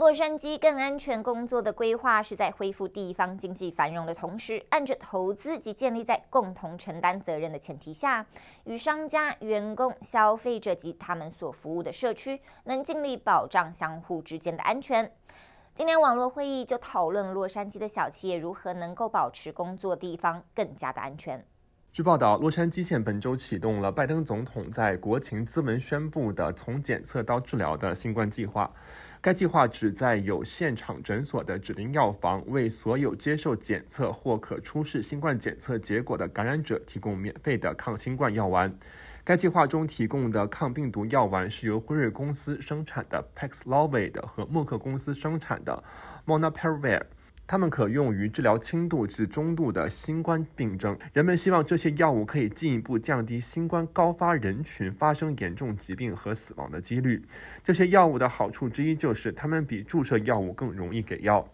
洛杉矶更安全工作的规划是在恢复地方经济繁荣的同时，按着投资及建立在共同承担责任的前提下，与商家、员工、消费者及他们所服务的社区能尽力保障相互之间的安全。今天网络会议就讨论洛杉矶的小企业如何能够保持工作地方更加的安全。据报道，洛杉矶县本周启动了拜登总统在国情咨文宣布的“从检测到治疗”的新冠计划。该计划旨在有现场诊所的指定药房，为所有接受检测或可出示新冠检测结果的感染者提供免费的抗新冠药丸。该计划中提供的抗病毒药丸是由辉瑞公司生产的 Paxlovid 和默克公司生产的 m o n o p i r a v i r 它们可用于治疗轻度至中度的新冠病症。人们希望这些药物可以进一步降低新冠高发人群发生严重疾病和死亡的几率。这些药物的好处之一就是它们比注射药物更容易给药。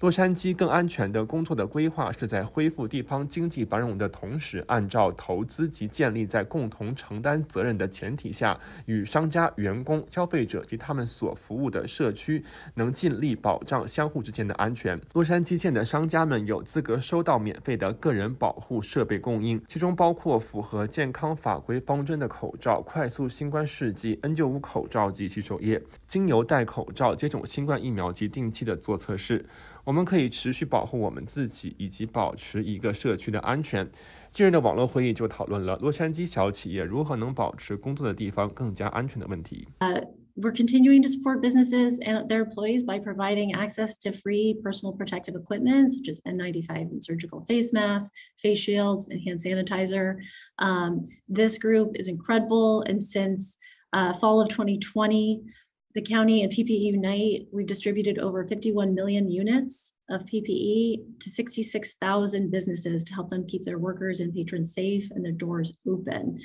洛杉矶更安全的工作的规划是在恢复地方经济繁荣的同时，按照投资及建立在共同承担责任的前提下，与商家、员工、消费者及他们所服务的社区能尽力保障相互之间的安全。洛杉矶县的商家们有资格收到免费的个人保护设备供应，其中包括符合健康法规方针的口罩、快速新冠试剂、N95 口罩及洗手液。精油戴口罩、接种新冠疫苗及定期的做测试。我们可以持续保护我们自己，以及保持一个社区的安全。近日的网络会议就讨论了洛杉矶小企业如何能保持工作的地方更加安全的问题。Uh, we're continuing to support businesses and their employees by providing access to free personal protective equipment, such as N95 and surgical face masks, face shields, and hand sanitizer. Um, this group is incredible. And since uh, fall of 2020, the county and PPE Unite, we've distributed over 51 million units of PPE to 66,000 businesses to help them keep their workers and patrons safe and their doors open.